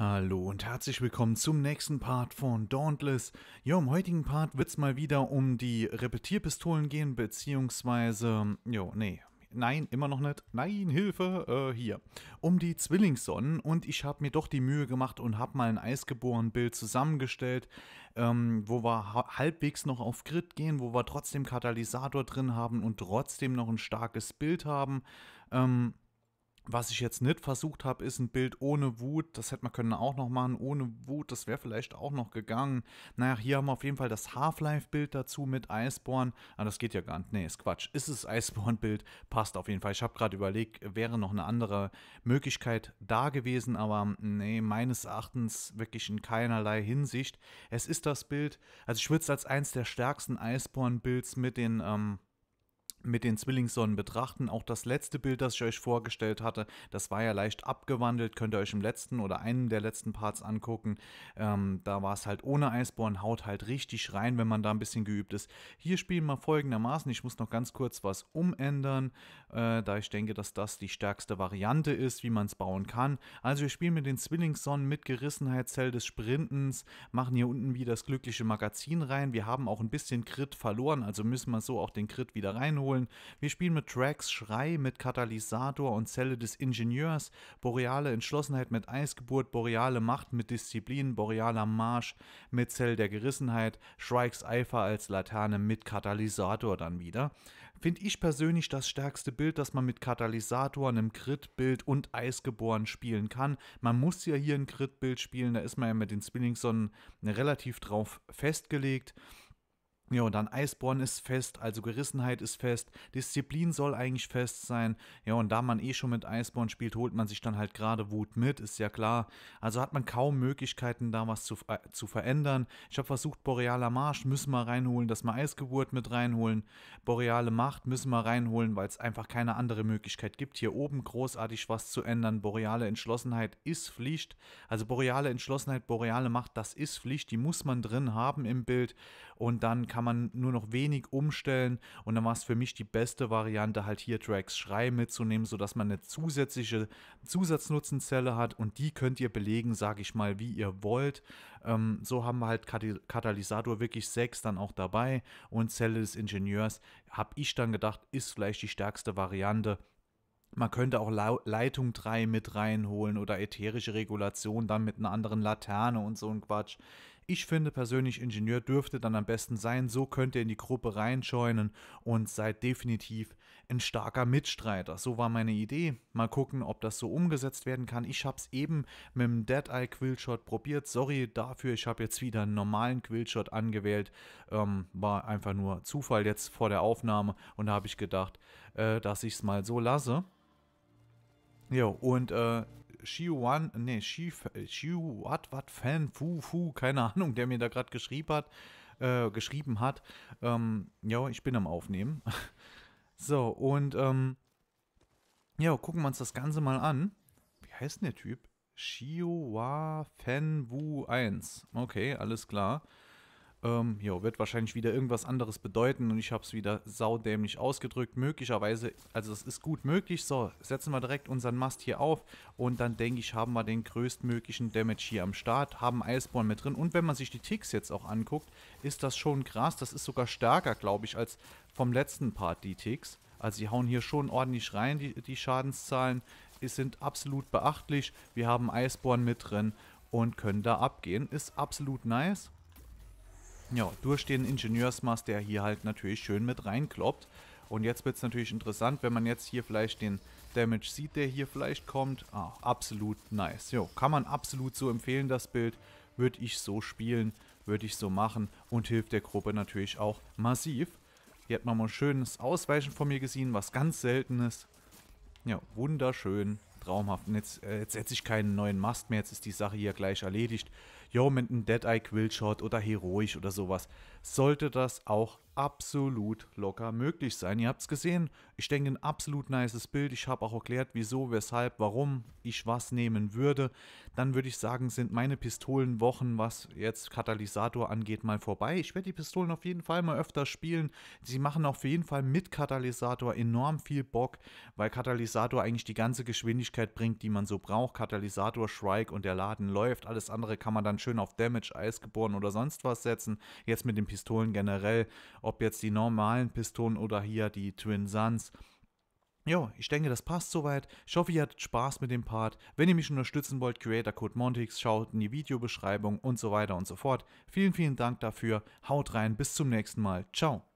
Hallo und herzlich willkommen zum nächsten Part von Dauntless. Ja, im heutigen Part wird es mal wieder um die Repetierpistolen gehen, beziehungsweise, jo, nee, nein, immer noch nicht, nein, Hilfe, äh, hier, um die Zwillingssonnen und ich habe mir doch die Mühe gemacht und habe mal ein Eisgeboren-Bild zusammengestellt, ähm, wo wir halbwegs noch auf Grid gehen, wo wir trotzdem Katalysator drin haben und trotzdem noch ein starkes Bild haben, ähm, was ich jetzt nicht versucht habe, ist ein Bild ohne Wut. Das hätte man können auch noch machen. Ohne Wut, das wäre vielleicht auch noch gegangen. Naja, hier haben wir auf jeden Fall das Half-Life-Bild dazu mit Iceborne. Aber ah, das geht ja gar nicht. Nee, ist Quatsch. Ist es Iceborne-Bild? Passt auf jeden Fall. Ich habe gerade überlegt, wäre noch eine andere Möglichkeit da gewesen. Aber nee, meines Erachtens wirklich in keinerlei Hinsicht. Es ist das Bild. Also ich würde es als eins der stärksten Iceborne-Builds mit den... Ähm, mit den Zwillingssonnen betrachten. Auch das letzte Bild, das ich euch vorgestellt hatte, das war ja leicht abgewandelt, könnt ihr euch im letzten oder einem der letzten Parts angucken. Ähm, da war es halt ohne Eisborn, haut halt richtig rein, wenn man da ein bisschen geübt ist. Hier spielen wir folgendermaßen, ich muss noch ganz kurz was umändern, äh, da ich denke, dass das die stärkste Variante ist, wie man es bauen kann. Also wir spielen mit den Zwillingssonnen mit Gerissenheitszell des Sprintens, machen hier unten wieder das glückliche Magazin rein. Wir haben auch ein bisschen Crit verloren, also müssen wir so auch den Crit wieder reinholen holen. Wir spielen mit Drax Schrei, mit Katalysator und Zelle des Ingenieurs, boreale Entschlossenheit mit Eisgeburt, boreale Macht mit Disziplin, borealer Marsch mit Zelle der Gerissenheit, Shrikes Eifer als Laterne mit Katalysator dann wieder. Finde ich persönlich das stärkste Bild, das man mit Katalysator, einem Crit-Bild und Eisgeboren spielen kann. Man muss ja hier ein Crit-Bild spielen, da ist man ja mit den Spinningsonnen relativ drauf festgelegt. Ja, und dann Eisborn ist fest, also Gerissenheit ist fest, Disziplin soll eigentlich fest sein. Ja, und da man eh schon mit Eisborn spielt, holt man sich dann halt gerade Wut mit, ist ja klar. Also hat man kaum Möglichkeiten, da was zu, äh, zu verändern. Ich habe versucht, Borealer Marsch müssen wir reinholen, dass wir Eisgeburt mit reinholen. Boreale Macht müssen wir reinholen, weil es einfach keine andere Möglichkeit gibt. Hier oben großartig was zu ändern. Boreale Entschlossenheit ist Pflicht. Also boreale Entschlossenheit, boreale Macht, das ist Pflicht. Die muss man drin haben im Bild. Und dann kann kann man nur noch wenig umstellen und dann war es für mich die beste Variante, halt hier Tracks Schrei mitzunehmen, sodass man eine zusätzliche Zusatznutzenzelle hat und die könnt ihr belegen, sage ich mal, wie ihr wollt. Ähm, so haben wir halt Katalysator wirklich 6 dann auch dabei und Zelle des Ingenieurs, habe ich dann gedacht, ist vielleicht die stärkste Variante. Man könnte auch Leitung 3 mit reinholen oder ätherische Regulation dann mit einer anderen Laterne und so ein Quatsch. Ich finde persönlich, Ingenieur dürfte dann am besten sein. So könnt ihr in die Gruppe reinscheuen und seid definitiv ein starker Mitstreiter. So war meine Idee. Mal gucken, ob das so umgesetzt werden kann. Ich habe es eben mit dem Dead-Eye Quillshot probiert. Sorry dafür, ich habe jetzt wieder einen normalen Quillshot angewählt. Ähm, war einfach nur Zufall jetzt vor der Aufnahme und da habe ich gedacht, äh, dass ich es mal so lasse. Ja, und äh, Shiwan, nee, äh, Shi, what, what, Fan, Fu, Fu, keine Ahnung, der mir da gerade geschrieben hat, äh, geschrieben hat. Ähm, ja, ich bin am Aufnehmen. so, und, ähm, ja, gucken wir uns das Ganze mal an. Wie heißt denn der Typ? Shiwa Fan Wu 1. Okay, alles klar ähm, jo, wird wahrscheinlich wieder irgendwas anderes bedeuten und ich habe es wieder saudämlich ausgedrückt. Möglicherweise, also es ist gut möglich. So, setzen wir direkt unseren Mast hier auf und dann denke ich, haben wir den größtmöglichen Damage hier am Start, haben Eisborn mit drin und wenn man sich die Ticks jetzt auch anguckt, ist das schon krass. Das ist sogar stärker, glaube ich, als vom letzten Part die Ticks. Also sie hauen hier schon ordentlich rein, die, die Schadenszahlen sind absolut beachtlich. Wir haben Eisborn mit drin und können da abgehen. Ist absolut nice ja, durch den Ingenieursmast, der hier halt natürlich schön mit reinkloppt. Und jetzt wird es natürlich interessant, wenn man jetzt hier vielleicht den Damage sieht, der hier vielleicht kommt. Ah, absolut nice. Jo, kann man absolut so empfehlen, das Bild. Würde ich so spielen, würde ich so machen und hilft der Gruppe natürlich auch massiv. Hier hat man mal ein schönes Ausweichen von mir gesehen, was ganz seltenes. Ja, wunderschön, traumhaft. Und jetzt, äh, jetzt setze ich keinen neuen Mast mehr, jetzt ist die Sache hier gleich erledigt jo, mit einem Deadeye eye quillshot oder heroisch oder sowas, sollte das auch absolut locker möglich sein. Ihr habt es gesehen, ich denke, ein absolut nices Bild. Ich habe auch erklärt, wieso, weshalb, warum ich was nehmen würde. Dann würde ich sagen, sind meine Pistolenwochen, was jetzt Katalysator angeht, mal vorbei. Ich werde die Pistolen auf jeden Fall mal öfter spielen. Sie machen auf jeden Fall mit Katalysator enorm viel Bock, weil Katalysator eigentlich die ganze Geschwindigkeit bringt, die man so braucht. Katalysator, Shrike und der Laden läuft. Alles andere kann man dann schön auf Damage, Eisgeboren oder sonst was setzen. Jetzt mit den Pistolen generell, ob jetzt die normalen Pistolen oder hier die Twin Suns. Jo, ich denke, das passt soweit. Ich hoffe, ihr hattet Spaß mit dem Part. Wenn ihr mich unterstützen wollt, Creator Code Montix, schaut in die Videobeschreibung und so weiter und so fort. Vielen, vielen Dank dafür. Haut rein, bis zum nächsten Mal. Ciao.